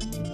Thank you.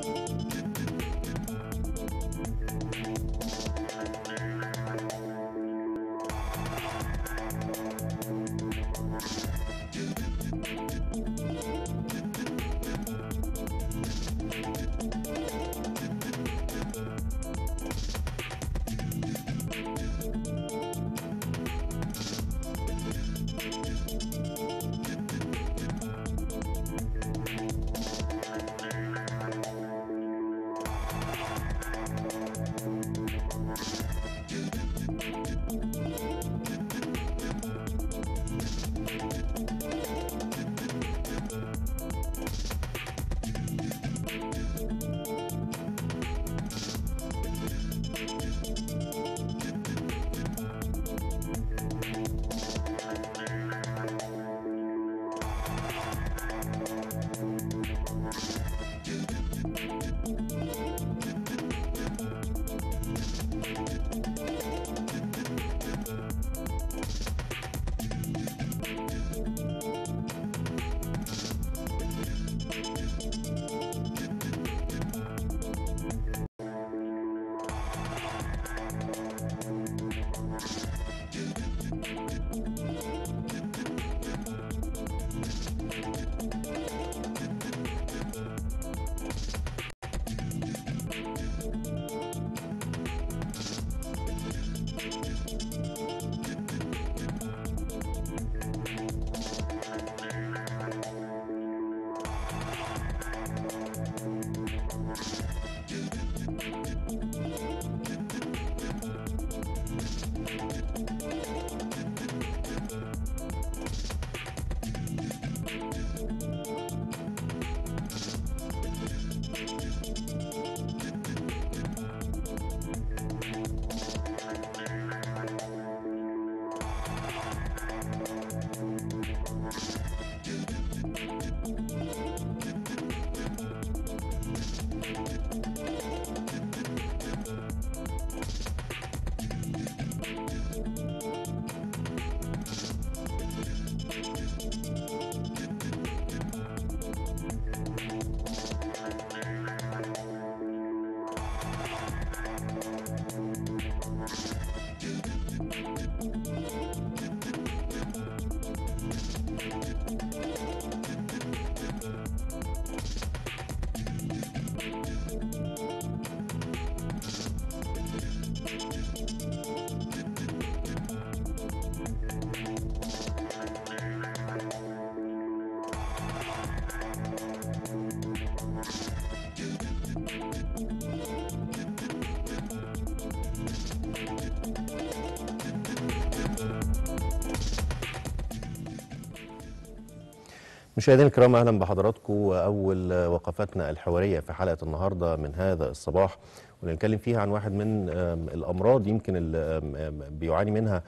مشاهدينا الكرام اهلا بحضراتكم واول وقفاتنا الحواريه في حلقه النهارده من هذا الصباح ونتكلم فيها عن واحد من الامراض يمكن اللي بيعاني منها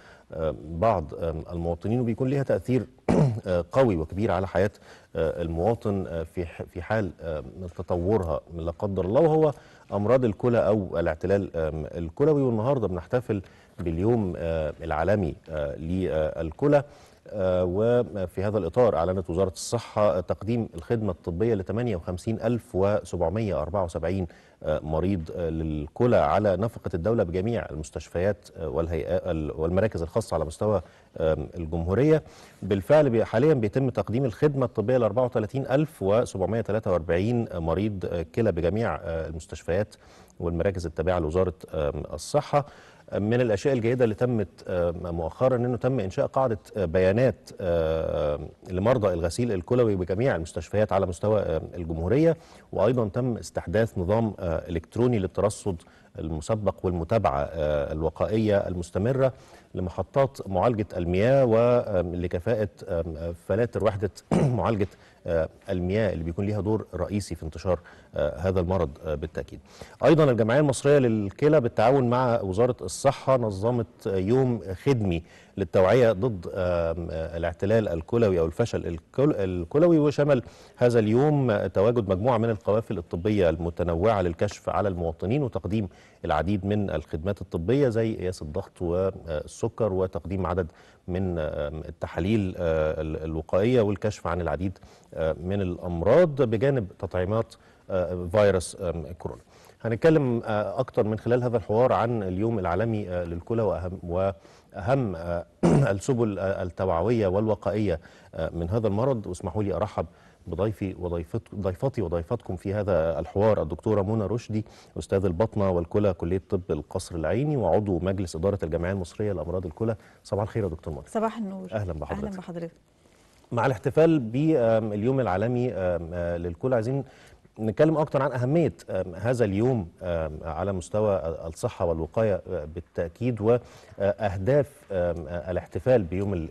بعض المواطنين وبيكون ليها تاثير آه، قوي وكبير على حياه آه، المواطن آه، في في حال تطورها لا قدر الله وهو امراض الكلى او الاعتلال الكلوي والنهارده بنحتفل باليوم العالمي للكلى آه، وفي هذا الإطار أعلنت وزارة الصحة تقديم الخدمة الطبية ل 58774 آه، مريض آه، للكلى على نفقة الدولة بجميع المستشفيات والهيئات والمراكز الخاصة على مستوى الجمهورية بالفعل حاليا بيتم تقديم الخدمة الطبية ل 34743 مريض كلى بجميع المستشفيات والمراكز التابعة لوزارة الصحة من الاشياء الجيده اللي تمت آه، مؤخرا انه تم انشاء قاعده آه، بيانات آه، لمرضى الغسيل الكلوي بجميع المستشفيات على مستوى الجمهوريه وايضا تم استحداث نظام الكتروني للترصد المسبق والمتابعه الوقائيه المستمره لمحطات معالجه المياه ولكفاءه فلاتر وحده معالجه آه، المياه اللي بيكون ليها دور رئيسي في انتشار آه، هذا المرض آه، بالتاكيد. ايضا الجمعيه المصريه للكلى بالتعاون مع وزاره الصحه نظمت يوم خدمي للتوعية ضد آه، الاعتلال الكلوي أو الفشل الكلوي وشمل هذا اليوم تواجد مجموعة من القوافل الطبية المتنوعة للكشف على المواطنين وتقديم العديد من الخدمات الطبية زي قياس الضغط والسكر وتقديم عدد من التحاليل آه، الوقائية والكشف عن العديد آه، من الأمراض بجانب تطعيمات فيروس كورونا هنتكلم أكتر من خلال هذا الحوار عن اليوم العالمي للكلى وأهم و أهم آه، السبل آه، التوعوية والوقائية آه، من هذا المرض واسمحوا لي أرحب بضيفي وضيفتي وضيفتكم في هذا الحوار الدكتورة منى رشدي أستاذ البطنة والكلى كلية طب القصر العيني وعضو مجلس إدارة الجمعية المصرية لأمراض الكلى صباح الخير يا دكتور منى صباح النور أهلا بحضرتك أهلا بحضرتك مع الاحتفال باليوم العالمي للكلى عايزين نتكلم اكتر عن اهميه هذا اليوم على مستوى الصحه والوقايه آه، بالتاكيد واهداف الاحتفال بيوم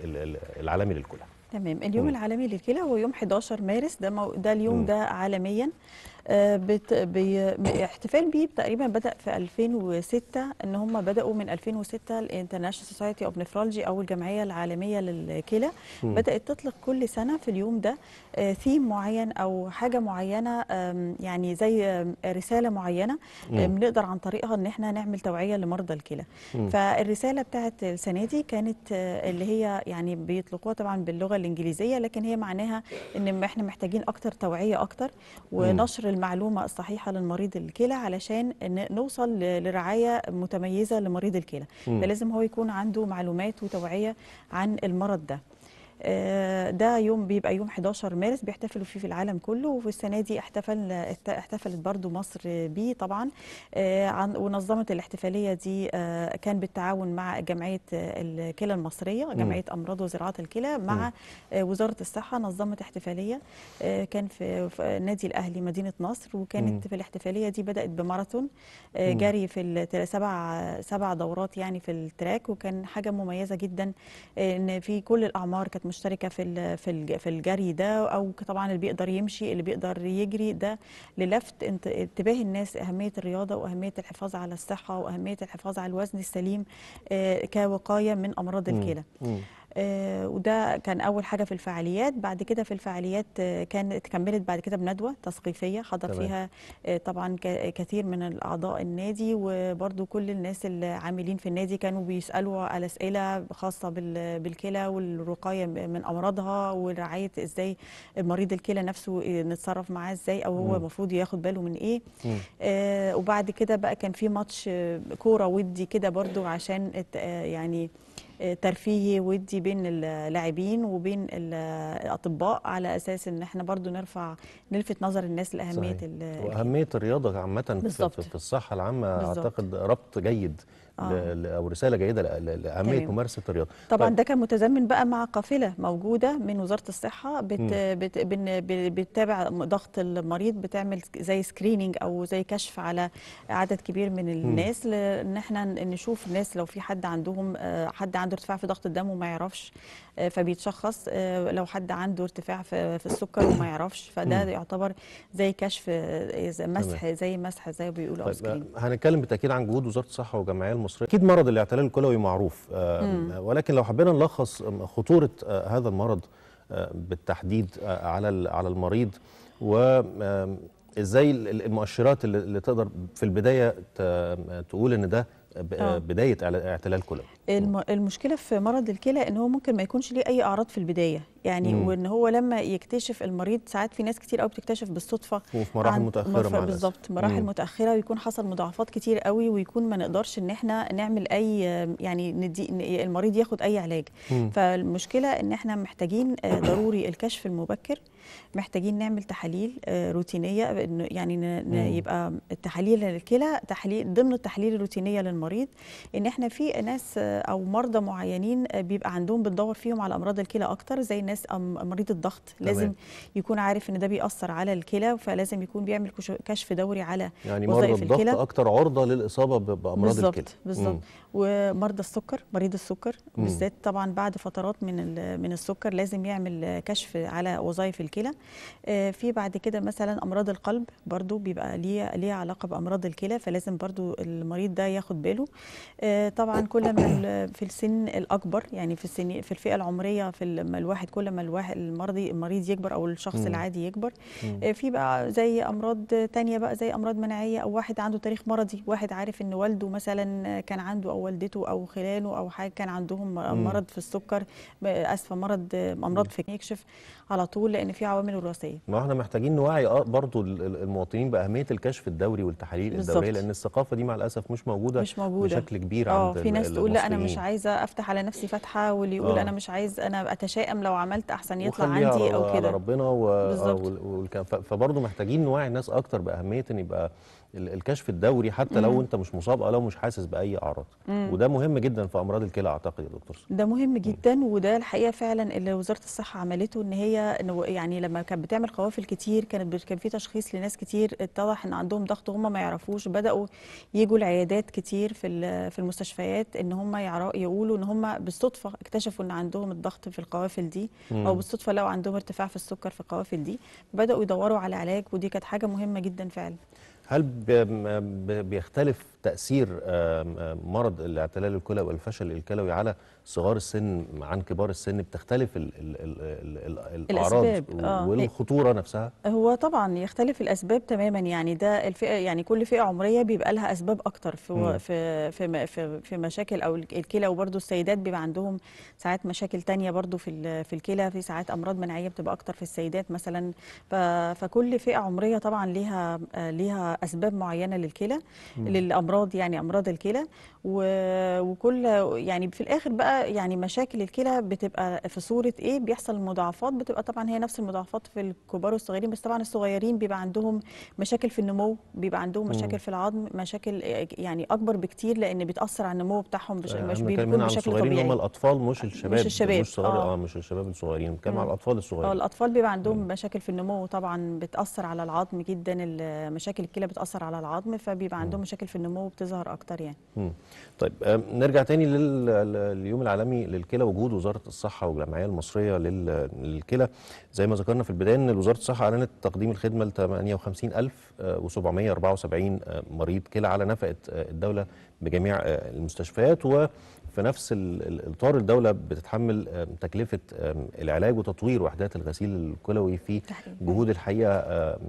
العالمي للكلى تمام اليوم م. العالمي للكلى هو يوم 11 مارس ده ده اليوم م. ده عالميا باحتفال بيه تقريبا بدا في 2006 ان هم بداوا من 2006 الانترناشونال سوسايتي اوف نفرولوجي او الجمعيه العالميه للكلى بدات تطلق كل سنه في اليوم ده ثيم آه، معين او حاجه معينه يعني زي رساله معينه بنقدر عن طريقها ان احنا نعمل توعيه لمرضى الكلى فالرساله بتاعت السنه دي كانت آه، اللي هي يعني بيطلقوها طبعا باللغه الانجليزيه لكن هي معناها ان احنا محتاجين اكتر توعيه اكتر ونشر المعلومة الصحيحة للمريض الكلى علشان نوصل لرعاية متميزة لمريض الكلى فلازم هو يكون عنده معلومات وتوعية عن المرض ده آه، ده يوم بيبقى يوم 11 مارس بيحتفلوا فيه في العالم كله وفي السنه دي احتفل احتفلت برضو مصر بيه طبعا آه، ونظمت الاحتفاليه دي آه، كان بالتعاون مع جمعيه الكلى المصريه جمعيه امراض وزراعه الكلى مع وزاره الصحه نظمت احتفاليه كان في نادي الاهلي مدينه نصر وكانت في الاحتفاليه دي بدات بماراثون جري في سبع سبع دورات يعني في التراك وكان حاجه مميزه جدا ان في كل الاعمار كانت مشتركه في في الجري ده او طبعا اللي بيقدر يمشي اللي بيقدر يجري ده للفت انتباه الناس اهميه الرياضه واهميه الحفاظ على الصحه واهميه الحفاظ على الوزن السليم آه، كوقايه من امراض الكلى. آه، وده كان اول حاجه في الفعاليات بعد كده في الفعاليات آه، كانت كملت بعد كده بندوه تثقيفيه حضر فيها آه، طبعا كثير من اعضاء النادي وبرده كل الناس اللي عاملين في النادي كانوا بيسالوا على اسئله خاصه بالكلى والوقايه من امراضها ورعايه ازاي مريض الكلى نفسه نتصرف معاه ازاي او هو المفروض ياخد باله من ايه وبعد كده بقى كان في ماتش كوره ودي كده برده عشان يعني ترفيهي ودي بين اللاعبين وبين الاطباء على اساس ان احنا برضو نرفع نلفت نظر الناس لاهميه واهميه الرياضه عامه في, في الصحه العامه بالزبط. اعتقد ربط جيد آه. او رساله جيده لاهميه ممارسه الرياضه طبعا طيب. ده كان متزامن بقى مع قافله موجوده من وزاره الصحه بت بت بتتابع ضغط المريض بتعمل زي سكريننج او زي كشف على عدد كبير من الناس ان احنا نشوف الناس لو في حد عندهم آه، حد عنده ارتفاع في ضغط الدم وما يعرفش آه، فبيتشخص لو حد عنده ارتفاع في السكر وما يعرفش فده يعتبر زي كشف زي مسح زي مسح زي بيقولوا طيب هنتكلم بالتاكيد عن جهود وزاره الصحه والجمعيه المصريه اكيد مرض الاعتلال الكلوي معروف آه، ولكن لو حبينا نلخص آه، خطوره آه، هذا المرض بالتحديد على على المريض و ازاي المؤشرات اللي تقدر في البدايه تقول ان ده آه. بدايه اعتلال كلى المشكله في مرض الكلى ان هو ممكن ما يكونش ليه اي اعراض في البدايه يعني مم. وان هو لما يكتشف المريض ساعات في ناس كتير قوي بتكتشف بالصدفه وفي مراحل متاخره بالظبط مراحل مم. متاخره ويكون حصل مضاعفات كتير قوي ويكون ما نقدرش ان احنا نعمل اي يعني ندي المريض ياخد اي علاج مم. فالمشكله ان احنا محتاجين آه، ضروري الكشف المبكر محتاجين نعمل تحاليل آه، روتينيه يعني مم. يبقى التحاليل للكلى تحليل ضمن التحاليل الروتينيه للمريض ان احنا في ناس آه، او مرضى معينين آه، بيبقى عندهم بتدور فيهم على امراض الكلى اكتر زي الناس مريض الضغط لازم مم. يكون عارف ان ده بيأثر على الكلى فلازم يكون بيعمل كشف دوري على يعني مرضى الضغط اكتر عرضه للاصابه بامراض بالزبط. الكلى بالظبط ومرضى السكر مريض السكر بالذات طبعا بعد فترات من من السكر لازم يعمل كشف على وظائف الكلى الكلى آه، في بعد كده مثلا امراض القلب برضو بيبقى ليه ليه علاقه بامراض الكلى فلازم برضو المريض ده ياخد باله آه، طبعا كل ما في السن الاكبر يعني في السن في الفئه العمريه في الواحد كل ما الواحد المرضي المريض يكبر او الشخص العادي يكبر آه، في بقى زي امراض تانية بقى زي امراض مناعيه او واحد عنده تاريخ مرضي واحد عارف ان والده مثلا كان عنده او والدته او خلانه او حاجه كان عندهم مرض في السكر اسفه مرض امراض في يكشف على طول لان في في عوامل وراثيه ما احنا محتاجين نوعي آه، برضو المواطنين باهميه الكشف الدوري والتحاليل الدوريه لان الثقافه دي مع الاسف مش موجوده, مش موجودة. بشكل كبير آه، عند في ناس تقول لا انا مش عايزه افتح على نفسي فتحه واللي يقول آه. انا مش عايز انا اتشائم لو عملت احسن يطلع عندي او كده ربنا و... فبرضه محتاجين نوعي الناس اكتر باهميه ان يبقى الكشف الدوري حتى لو انت مش مصاب او لو مش حاسس باي اعراض وده مهم جدا في امراض الكلى اعتقد يا دكتور ده مهم جدا وده الحقيقه فعلا اللي وزاره الصحه عملته ان هي يعني لما كانت بتعمل قوافل كتير كانت كان في تشخيص لناس كتير اتضح ان عندهم ضغط هم ما يعرفوش بداوا يجوا العيادات كتير في في المستشفيات ان هم يقولوا ان هم بالصدفه اكتشفوا ان عندهم الضغط في القوافل دي او بالصدفه لو عندهم ارتفاع في السكر في القوافل دي بداوا يدوروا على علاج ودي كانت حاجه مهمه جدا فعلا هل بيختلف تاثير مرض الاعتلال الكلوي والفشل الكلوي على صغار السن عن كبار السن بتختلف الـ الـ الـ الـ الاعراض آه. والخطوره نفسها هو طبعا يختلف الاسباب تماما يعني ده الفئه يعني كل فئه عمريه بيبقى لها اسباب اكتر في مم. في في في, في مشاكل او الكلى وبرده السيدات بيبقى عندهم ساعات مشاكل تانية برده في في الكلى في ساعات امراض مناعيه بتبقى اكتر في السيدات مثلا فكل فئه عمريه طبعا ليها آه، ليها اسباب معينه للكلى للامراض امراض يعني امراض الكلى وكل يعني في الاخر بقى يعني مشاكل الكلى بتبقى في صوره ايه بيحصل مضاعفات بتبقى طبعا هي نفس المضاعفات في الكبار والصغيرين بس طبعا الصغيرين بيبقى عندهم مشاكل في النمو بيبقى عندهم مشاكل في العظم مشاكل إيه، يعني اكبر بكتير لان بتاثر على النمو بتاعهم مش يعني مش بيكون بشكل طبيعي هم الاطفال مش الشباب مش الشباب مش صغار آه. اه مش الشباب الصغيرين بنتكلم على الاطفال الصغيرين اه الاطفال بيبقى عندهم مشاكل في النمو طبعا بتاثر على العظم جدا مشاكل الكلى بتاثر على العظم فبيبقى عندهم مشاكل في النمو النمو بتظهر اكتر يعني مم. طيب آه، نرجع تاني لليوم العالمي للكلى وجود وزاره الصحه والجمعيه المصريه للكلى زي ما ذكرنا في البدايه ان وزاره الصحه اعلنت تقديم الخدمه ل 58774 مريض كلى على نفقه آه، الدوله بجميع آه، المستشفيات و في نفس الاطار الدوله بتتحمل تكلفه العلاج وتطوير وحدات الغسيل الكلوي في جهود الحقيقه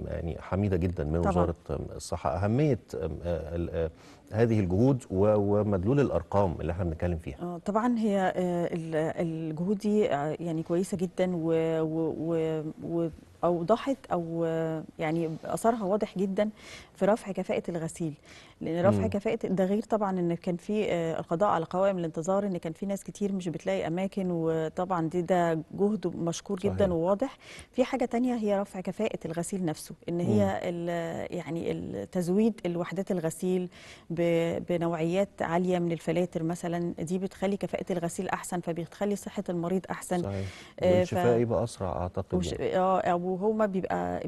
يعني حميده جدا من طبعا. وزاره الصحه اهميه آه، آه، هذه الجهود ومدلول الارقام اللي احنا بنتكلم فيها آه، طبعا هي الجهود دي يعني كويسه جدا و, و, و اوضحت او يعني اثرها واضح جدا في رفع كفاءه الغسيل لان رفع كفاءه ده غير طبعا ان كان في آه، القضاء على قوائم الانتظار ان كان في ناس كتير مش بتلاقي اماكن وطبعا دي ده جهد مشكور صحيح. جدا وواضح في حاجه تانية هي رفع كفاءه الغسيل نفسه ان هي يعني التزويد الوحدات الغسيل بنوعيات عاليه من الفلاتر مثلا دي بتخلي كفاءه الغسيل احسن فبتخلي صحه المريض احسن صحيح آه، والشفاء ف... يبقى اسرع اعتقد وش... يعني. اه وهما بيبقى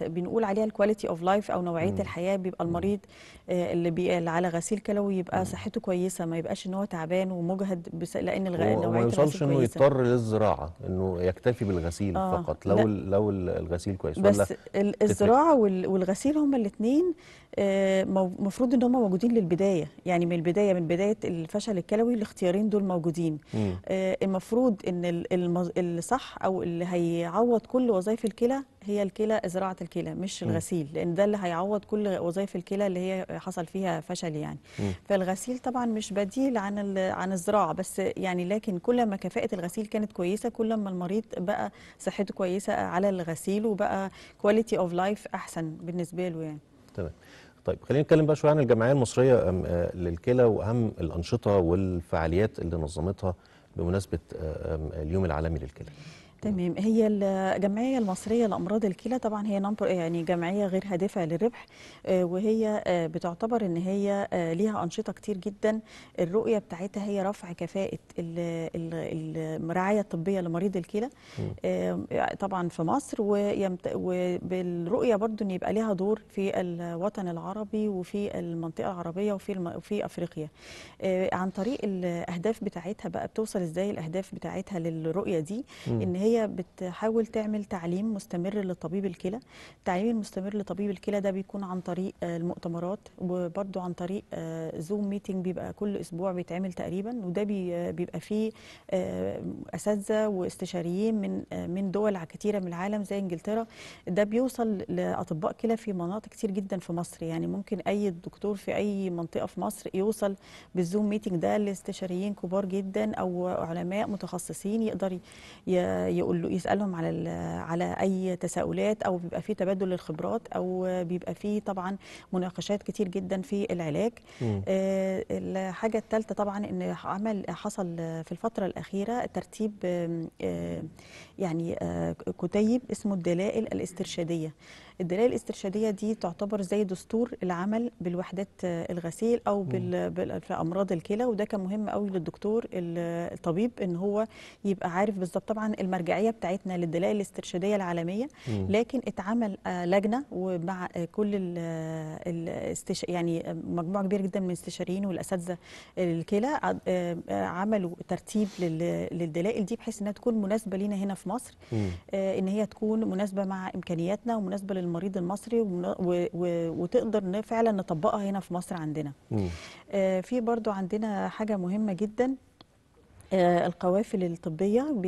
بنقول عليها الكواليتي اوف لايف او نوعيه مم. الحياه بيبقى المريض مم. آه، اللي بيقال على غسيل كلوي يبقى صحته كويسه ما يبقاش ان هو تعبان ومجهد بس لان الغ... ما يوصلش انه يضطر للزراعه انه يكتفي بالغسيل آه فقط لو لو الغسيل كويس بس ولا الزراعه والغسيل هما الاثنين المفروض آه، ان هم موجودين للبدايه يعني من البدايه من بدايه الفشل الكلوي الاختيارين دول موجودين آه، المفروض ان الصح او اللي هيعوض كل وظائف الكلى هي الكلى زراعه الكلى مش الغسيل لان ده اللي هيعوض كل وظائف الكلى اللي هي حصل فيها فشل يعني فالغسيل طبعا مش بديل عن عن الزراعه بس يعني لكن كل ما كفاءه الغسيل كانت كويسه كل ما المريض بقى صحته كويسه على الغسيل وبقى كواليتي اوف لايف احسن بالنسبه له يعني تمام طيب خلينا نتكلم بقى شويه عن الجمعيه المصريه آه، للكلى واهم الانشطه والفعاليات اللي نظمتها بمناسبه آه، اليوم العالمي للكلى. تمام هي الجمعيه المصريه لامراض الكلى طبعا هي يعني جمعيه غير هادفه للربح آه، وهي آه، بتعتبر ان هي آه، ليها انشطه كتير جدا الرؤيه بتاعتها هي رفع كفاءه الرعايه الطبيه لمريض الكلى طبعا في مصر وبالرؤيه برضو ان يبقى ليها دور في الوطن العربي وفي المنطقه العربيه وفي في افريقيا عن طريق الاهداف بتاعتها بقى بتوصل ازاي الاهداف بتاعتها للرؤيه دي ان هي هي بتحاول تعمل تعليم مستمر لطبيب الكلى التعليم المستمر لطبيب الكلى ده بيكون عن طريق آه، المؤتمرات وبرده عن طريق زوم آه، ميتنج بيبقى كل اسبوع بيتعمل تقريبا وده بيبقى فيه آه، اساتذه واستشاريين من من دول كتيره من العالم زي انجلترا ده بيوصل لاطباء كلى في مناطق كتير جدا في مصر يعني ممكن اي دكتور في اي منطقه في مصر يوصل بالزوم ميتنج ده لاستشاريين كبار جدا او علماء متخصصين يقدر ي يقول له يسالهم على على اي تساؤلات او بيبقى في تبادل للخبرات او بيبقى في طبعا مناقشات كتير جدا في العلاج آه الحاجه الثالثه طبعا ان عمل حصل في الفتره الاخيره ترتيب آه يعني آه كتيب اسمه الدلائل الاسترشاديه الدلائل الاسترشاديه دي تعتبر زي دستور العمل بالوحدات الغسيل او في امراض الكلى وده كان مهم قوي للدكتور الطبيب ان هو يبقى عارف بالظبط طبعا المرجعيه بتاعتنا للدلائل الاسترشاديه العالميه لكن اتعمل آه، لجنه ومع كل يعني مجموعه كبيره جدا من الاستشاريين والاساتذه الكلى آه، آه، عملوا ترتيب للدلائل دي بحيث انها تكون مناسبه لينا هنا في مصر ان هي تكون مناسبه مع امكانياتنا ومناسبه للمريض المصري وتقدر فعلا نطبقها هنا في مصر عندنا آه، في برضو عندنا حاجة مهمة جدا آه، القوافل الطبيه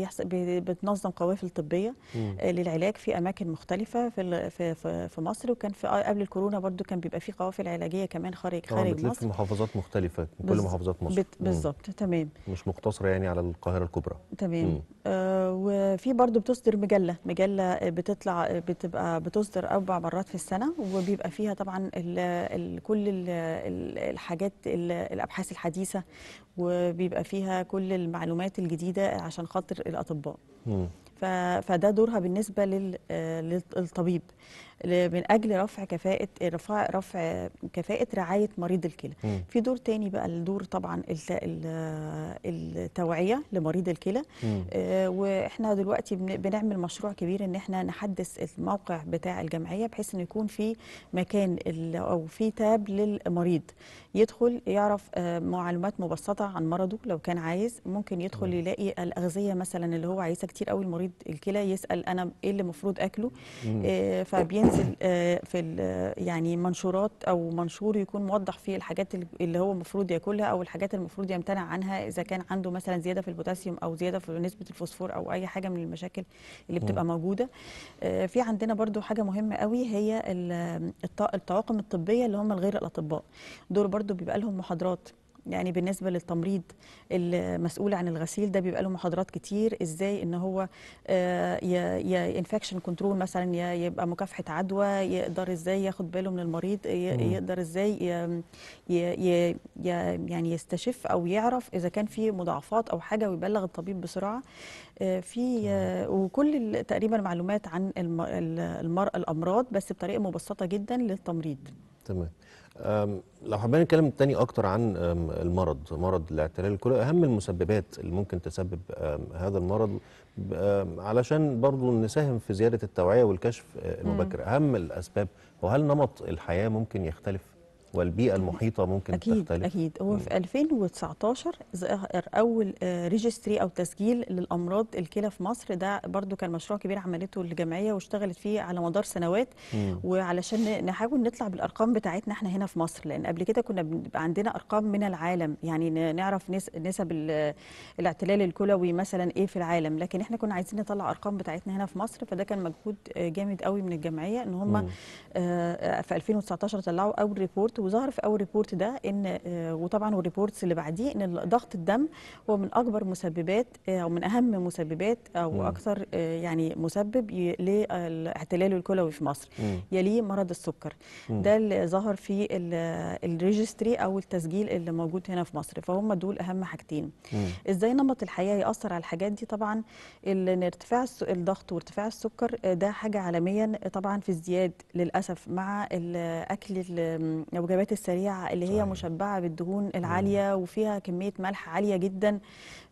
بتنظم قوافل طبيه آه، للعلاج في اماكن مختلفه في في في مصر وكان في آه، قبل الكورونا برضو كان بيبقى في قوافل علاجيه كمان خارج خارج مصر في محافظات مختلفه كل محافظات مصر بالظبط تمام مش مقتصره يعني على القاهره الكبرى تمام آه وفي برضو بتصدر مجله مجله بتطلع بتبقى بتصدر اربع مرات في السنه وبيبقى فيها طبعا ال ال كل ال الحاجات الابحاث الحديثه وبيبقى فيها كل المعلومات الجديده عشان خاطر الاطباء. فده دورها بالنسبه آه، للطبيب من اجل رفع كفاءه رفع رفع كفاءه رعايه مريض الكلى في دور تاني بقى الدور طبعا التوعيه لمريض الكلى آه، واحنا دلوقتي بنعمل مشروع كبير ان احنا نحدث الموقع بتاع الجمعيه بحيث ان يكون في مكان او في تاب للمريض يدخل يعرف آه، معلومات مبسطه عن مرضه لو كان عايز ممكن يدخل يلاقي الاغذيه مثلا اللي هو عايزها كتير قوي المريض مريض الكلى يسال انا ايه اللي المفروض اكله آه، فبينزل آه، في يعني منشورات او منشور يكون موضح فيه الحاجات اللي هو المفروض ياكلها او الحاجات المفروض يمتنع عنها اذا كان عنده مثلا زياده في البوتاسيوم او زياده في نسبه الفوسفور او اي حاجه من المشاكل اللي بتبقى موجوده آه، في عندنا برده حاجه مهمه قوي هي الطواقم الطبيه اللي هم الغير الاطباء دول برده بيبقى لهم محاضرات يعني بالنسبه للتمريض المسؤول عن الغسيل ده بيبقى له محاضرات كتير ازاي ان هو يا انفكشن كنترول مثلا يبقى مكافحه عدوى يقدر ازاي ياخد باله من المريض يقدر ازاي يعني يستشف او يعرف اذا كان في مضاعفات او حاجه ويبلغ الطبيب بسرعه آه، في آه، وكل تقريبا معلومات عن المرأة الامراض بس بطريقه مبسطه جدا للتمريض تمام لو حابين نتكلم تاني اكتر عن المرض مرض الاعتلال الكلوي اهم المسببات اللي ممكن تسبب هذا المرض علشان برضو نساهم في زياده التوعيه والكشف أه، المبكر اهم الاسباب وهل نمط الحياه ممكن يختلف والبيئه المحيطه ممكن أكيد تختلف اكيد هو في 2019 ظهر اول آه، ريجستري او تسجيل للامراض الكلى في مصر ده برضو كان مشروع كبير عملته الجمعيه واشتغلت فيه على مدار سنوات مم. وعلشان نحاول نطلع بالارقام بتاعتنا احنا هنا في مصر لان قبل كده كنا بيبقى عندنا ارقام من العالم يعني نعرف نسب الاعتلال الكلوي مثلا ايه في العالم لكن احنا كنا عايزين نطلع ارقام بتاعتنا هنا في مصر فده كان مجهود آه، جامد قوي من الجمعيه ان هم آه، في 2019 طلعوا اول ريبورت وظهر في اول ريبورت ده ان آه، وطبعا والريبورتس اللي بعديه ان ضغط الدم هو من اكبر مسببات آه، او من اهم مسببات او اكثر آه، يعني مسبب للاحتلال الكلوي في مصر يليه مرض السكر ده اللي ظهر في الريجستري او التسجيل اللي موجود هنا في مصر فهم دول اهم حاجتين ازاي نمط الحياه ياثر على الحاجات دي طبعا ان ارتفاع الضغط وارتفاع السكر ده حاجه عالميا طبعا في ازدياد للاسف مع الاكل او الوجبات السريعه اللي هي مشبعه بالدهون العاليه وفيها كميه ملح عاليه جدا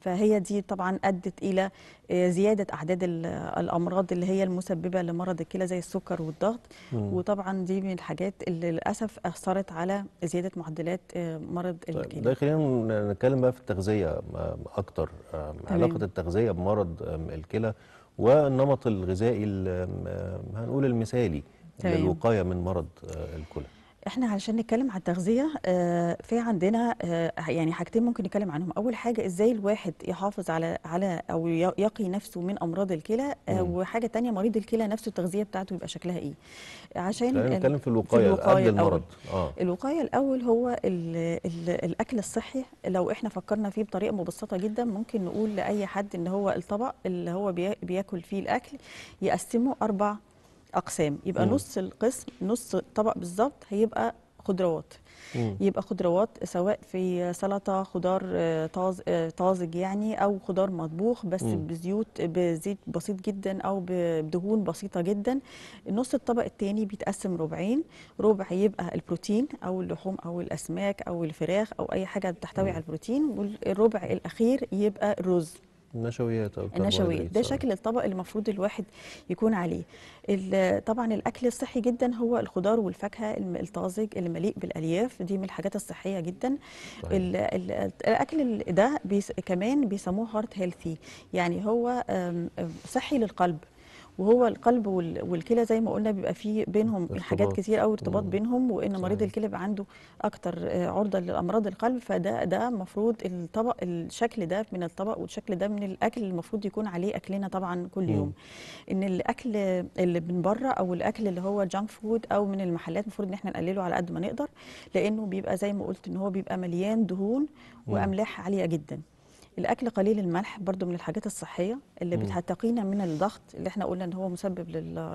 فهي دي طبعا ادت الى آه، زياده اعداد الامراض اللي هي المسببه لمرض الكلى زي السكر والضغط مم. وطبعا دي من الحاجات اللي للاسف اثرت على زياده معدلات آه، مرض طيب، الكلى ده خلينا نتكلم بقى في التغذيه آه، اكتر علاقه التغذيه بمرض الكلى والنمط الغذائي هنقول المثالي للوقايه من مرض الكلى احنا علشان نتكلم على التغذيه آه، في عندنا آه، يعني حاجتين ممكن نتكلم عنهم اول حاجه ازاي الواحد يحافظ على على او يقي نفسه من امراض الكلى آه، وحاجه تانية مريض الكلى نفسه التغذيه بتاعته يبقى شكلها ايه عشان يعني نتكلم في الوقايه, في الوقاية قبل المرض آه. الوقايه الاول هو الـ الـ الاكل الصحي لو احنا فكرنا فيه بطريقه مبسطه جدا ممكن نقول لاي حد ان هو الطبق اللي هو بياكل فيه الاكل يقسمه اربع اقسام يبقى مم. نص القسم نص طبق بالظبط هيبقى خضروات مم. يبقى خضروات سواء في سلطه خضار آه، طاز آه، طازج يعني او خضار مطبوخ بس مم. بزيوت بزيت بسيط جدا او بدهون بسيطه جدا نص الطبق الثاني بيتقسم ربعين ربع يبقى البروتين او اللحوم او الاسماك او الفراخ او اي حاجه بتحتوي مم. على البروتين والربع الاخير يبقى الرز النشويات او النشويات ده شكل الطبق اللي المفروض الواحد يكون عليه طبعا الاكل الصحي جدا هو الخضار والفاكهه الطازج اللي مليء بالالياف دي من الحاجات الصحيه جدا الاكل ده بيس كمان بيسموه هارت هيلثي يعني هو صحي للقلب وهو القلب والكلى زي ما قلنا بيبقى فيه بينهم حاجات كتير قوي ارتباط بينهم وان مريض الكلى بيبقى عنده اكتر آه، عرضه لامراض القلب فده ده المفروض الطبق الشكل ده من الطبق والشكل ده من الاكل المفروض يكون عليه اكلنا طبعا كل يوم مم. ان الاكل اللي من بره او الاكل اللي هو جانك فود او من المحلات المفروض ان احنا نقلله على قد ما نقدر لانه بيبقى زي ما قلت ان هو بيبقى مليان دهون واملاح عاليه جدا الاكل قليل الملح برضو من الحاجات الصحيه اللي بتحتقينا من الضغط اللي احنا قلنا ان هو مسبب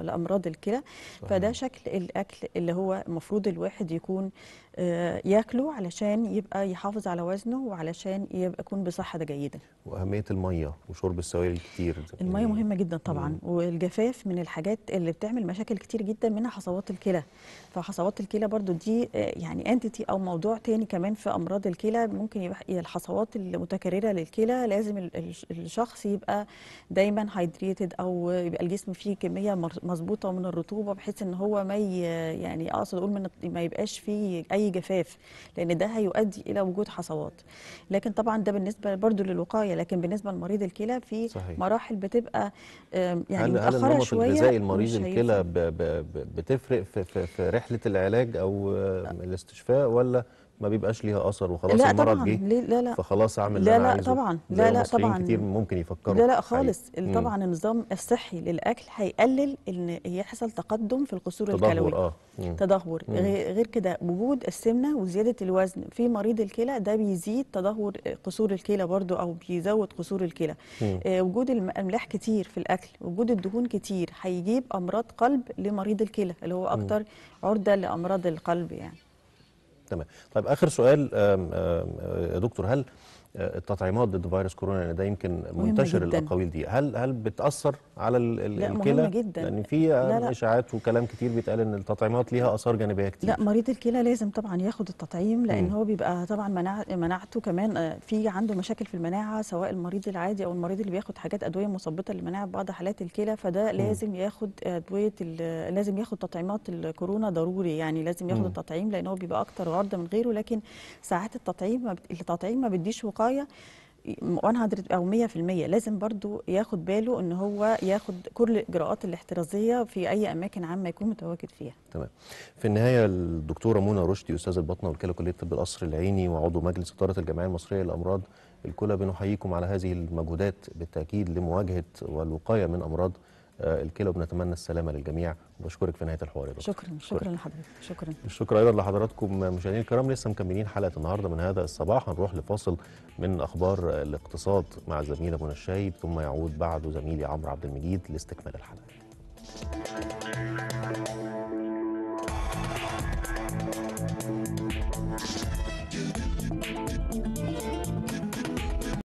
لامراض الكلى فده شكل الاكل اللي هو المفروض الواحد يكون آه، ياكله علشان يبقى يحافظ على وزنه وعلشان يبقى يكون بصحه جيده واهميه الميه وشرب السوائل الكتير الميه يعني مهمه جدا طبعا مم. والجفاف من الحاجات اللي بتعمل مشاكل كتير جدا منها حصوات الكلى فحصوات الكلى برضو دي آه، يعني انتيتي او موضوع تاني كمان في امراض الكلى ممكن يبقى الحصوات المتكرره للكلى لازم الشخص يبقى دايما هايدريتد او يبقى الجسم فيه كميه مظبوطه من الرطوبه بحيث ان هو ما يعني اقصد اقول من ما يبقاش فيه اي جفاف لان ده هيؤدي الى وجود حصوات لكن طبعا ده بالنسبه برضو للوقايه لكن بالنسبه لمريض الكلى في صحيح. مراحل بتبقى يعني هل متاخره هل شويه الغذائي المريض الكلى بتفرق في, في, في رحله العلاج او الاستشفاء ولا ما بيبقاش ليها اثر وخلاص لا المرض جه لا لا فخلاص اعمل لا لا طبعا لا لا طبعا كتير ممكن يفكروا لا لا خالص طبعا النظام الصحي للاكل هيقلل ان يحصل تقدم في القصور الكلوي اه مم. تدهور مم. غير كده وجود السمنه وزياده الوزن في مريض الكلى ده بيزيد تدهور آه، قصور الكلى برده او بيزود قصور الكلى آه وجود الاملاح كتير في الاكل وجود الدهون كتير هيجيب امراض قلب لمريض الكلى اللي هو اكتر مم. عرضه لامراض القلب يعني تمام طيب اخر سؤال آه، يا دكتور هل التطعيمات ضد فيروس كورونا ده يمكن منتشر الاقاويل دي هل هل بتاثر على الكلى جدا لان في اشاعات وكلام كتير بيتقال ان التطعيمات ليها اثار جانبيه كتير لا مريض الكلى لازم طبعا ياخد التطعيم لان م. هو بيبقى طبعا مناعته كمان آه، في عنده مشاكل في المناعه سواء المريض العادي او المريض اللي بياخد حاجات ادويه مثبطه للمناعه في بعض حالات الكلى فده لازم ياخد ادويه لازم ياخد تطعيمات الكورونا ضروري يعني لازم ياخد م. التطعيم لان هو بيبقى اكتر عرضه من غيره لكن ساعات التطعيم التطعيم ما بيديش وقايه الوقايه 100 او 100% لازم برضو ياخد باله ان هو ياخد كل الاجراءات الاحترازيه في اي اماكن عامه يكون متواجد فيها. تمام. في النهايه الدكتوره منى رشدي استاذه الباطنه وكاله كليه طب القصر العيني وعضو مجلس اداره الجمعيه المصريه للامراض الكلى بنحييكم على هذه المجهودات بالتاكيد لمواجهه والوقايه من امراض آه، الكلى وبنتمنى السلامه للجميع وبشكرك في نهايه الحوار يا دكتور شكرا شكرا, لحضرتك شكرا الشكر ايضا لحضراتكم مشاهدينا الكرام لسه مكملين حلقه النهارده من هذا الصباح هنروح لفاصل من اخبار الاقتصاد مع الزميله منى الشايب ثم يعود بعده زميلي عمرو عبد المجيد لاستكمال الحلقه